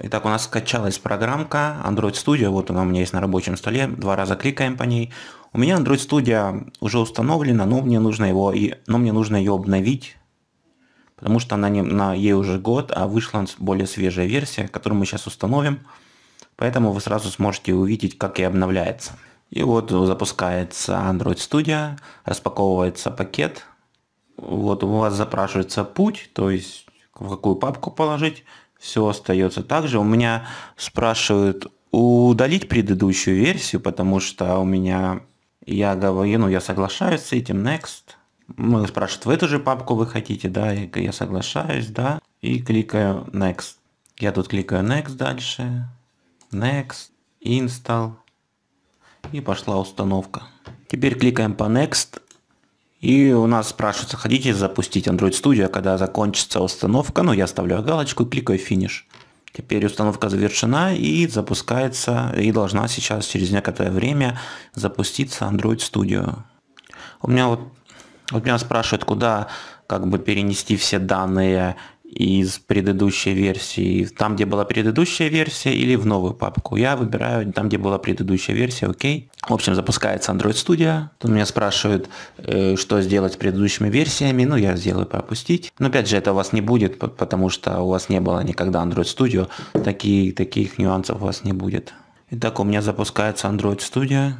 Итак, у нас скачалась программка Android Studio, вот она у меня есть на рабочем столе, два раза кликаем по ней. У меня Android Studio уже установлена, но мне нужно, его, но мне нужно ее обновить, потому что она не, на ей уже год, а вышла более свежая версия, которую мы сейчас установим. Поэтому вы сразу сможете увидеть, как и обновляется. И вот запускается Android Studio, распаковывается пакет. Вот у вас запрашивается путь, то есть в какую папку положить все остается так же. У меня спрашивают удалить предыдущую версию, потому что у меня, я говорю, ну, я соглашаюсь с этим, next. Мы спрашивают, в эту же папку вы хотите, да, и я соглашаюсь, да, и кликаю next. Я тут кликаю next дальше, next, install, и пошла установка. Теперь кликаем по next и у нас спрашивается, хотите запустить Android Studio, когда закончится установка. Ну, я ставлю галочку и кликаю «Финиш». Теперь установка завершена и запускается, и должна сейчас через некоторое время запуститься Android Studio. У меня вот, вот меня спрашивают, куда как бы перенести все данные из предыдущей версии, там, где была предыдущая версия, или в новую папку. Я выбираю там, где была предыдущая версия, окей. В общем, запускается Android Studio. Тут меня спрашивают, э, что сделать с предыдущими версиями. Ну, я сделаю пропустить. Но опять же, это у вас не будет, потому что у вас не было никогда Android Studio. Такие, таких нюансов у вас не будет. Итак, у меня запускается Android Studio.